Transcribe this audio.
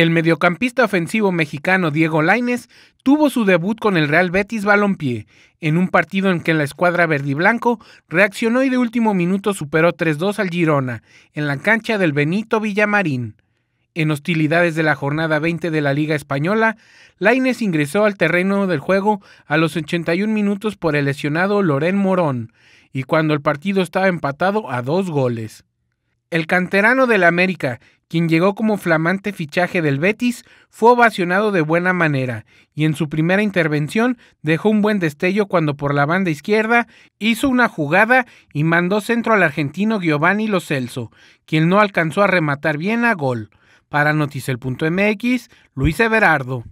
El mediocampista ofensivo mexicano Diego Lainez tuvo su debut con el Real Betis Balompié, en un partido en que la escuadra verdiblanco reaccionó y de último minuto superó 3-2 al Girona, en la cancha del Benito Villamarín. En hostilidades de la jornada 20 de la Liga Española, Lainez ingresó al terreno del juego a los 81 minutos por el lesionado Loren Morón, y cuando el partido estaba empatado a dos goles. El canterano del América, quien llegó como flamante fichaje del Betis, fue ovacionado de buena manera y en su primera intervención dejó un buen destello cuando por la banda izquierda hizo una jugada y mandó centro al argentino Giovanni Lo Celso, quien no alcanzó a rematar bien a gol. Para Noticel.mx, Luis Everardo.